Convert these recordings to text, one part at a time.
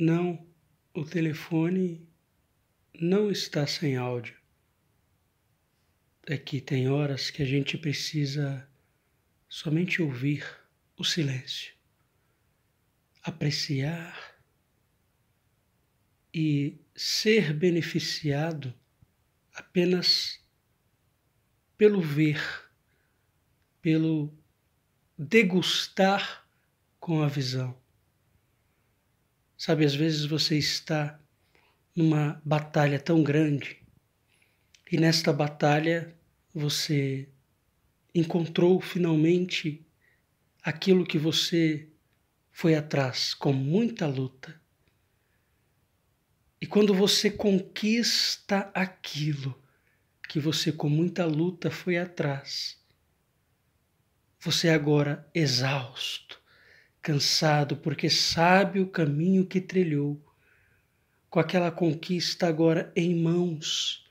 Não, o telefone não está sem áudio. É que tem horas que a gente precisa somente ouvir o silêncio, apreciar e ser beneficiado apenas pelo ver, pelo degustar com a visão. Sabe, às vezes você está numa batalha tão grande e nesta batalha você encontrou finalmente aquilo que você foi atrás com muita luta. E quando você conquista aquilo que você com muita luta foi atrás, você é agora exausto, cansado porque sabe o caminho que trilhou, com aquela conquista agora em mãos.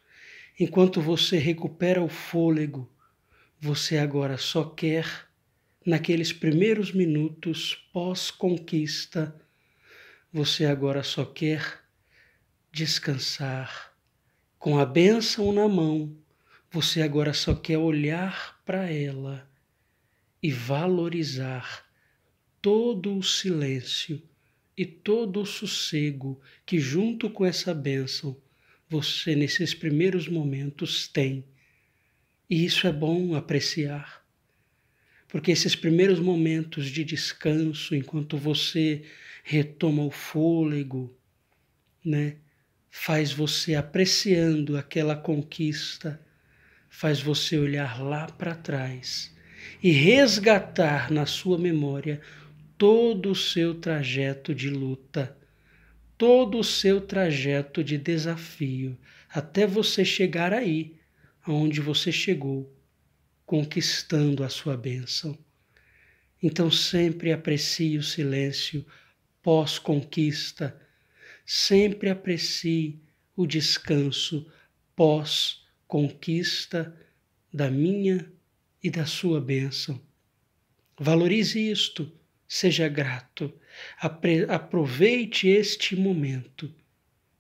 Enquanto você recupera o fôlego, você agora só quer, naqueles primeiros minutos pós-conquista, você agora só quer descansar. Com a bênção na mão, você agora só quer olhar para ela e valorizar todo o silêncio e todo o sossego que, junto com essa bênção, você nesses primeiros momentos tem. E isso é bom apreciar, porque esses primeiros momentos de descanso, enquanto você retoma o fôlego, né, faz você apreciando aquela conquista, faz você olhar lá para trás e resgatar na sua memória todo o seu trajeto de luta, todo o seu trajeto de desafio, até você chegar aí, aonde você chegou, conquistando a sua bênção. Então sempre aprecie o silêncio pós-conquista, sempre aprecie o descanso pós-conquista da minha e da sua bênção. Valorize isto Seja grato. Aproveite este momento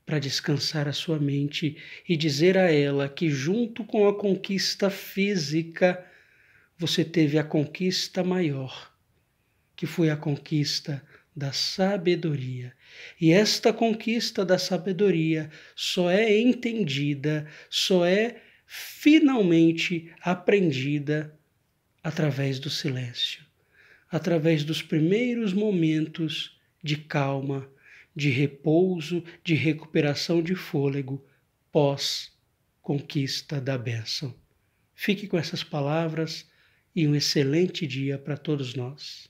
para descansar a sua mente e dizer a ela que, junto com a conquista física, você teve a conquista maior, que foi a conquista da sabedoria. E esta conquista da sabedoria só é entendida, só é finalmente aprendida através do silêncio através dos primeiros momentos de calma, de repouso, de recuperação de fôlego pós-conquista da bênção. Fique com essas palavras e um excelente dia para todos nós.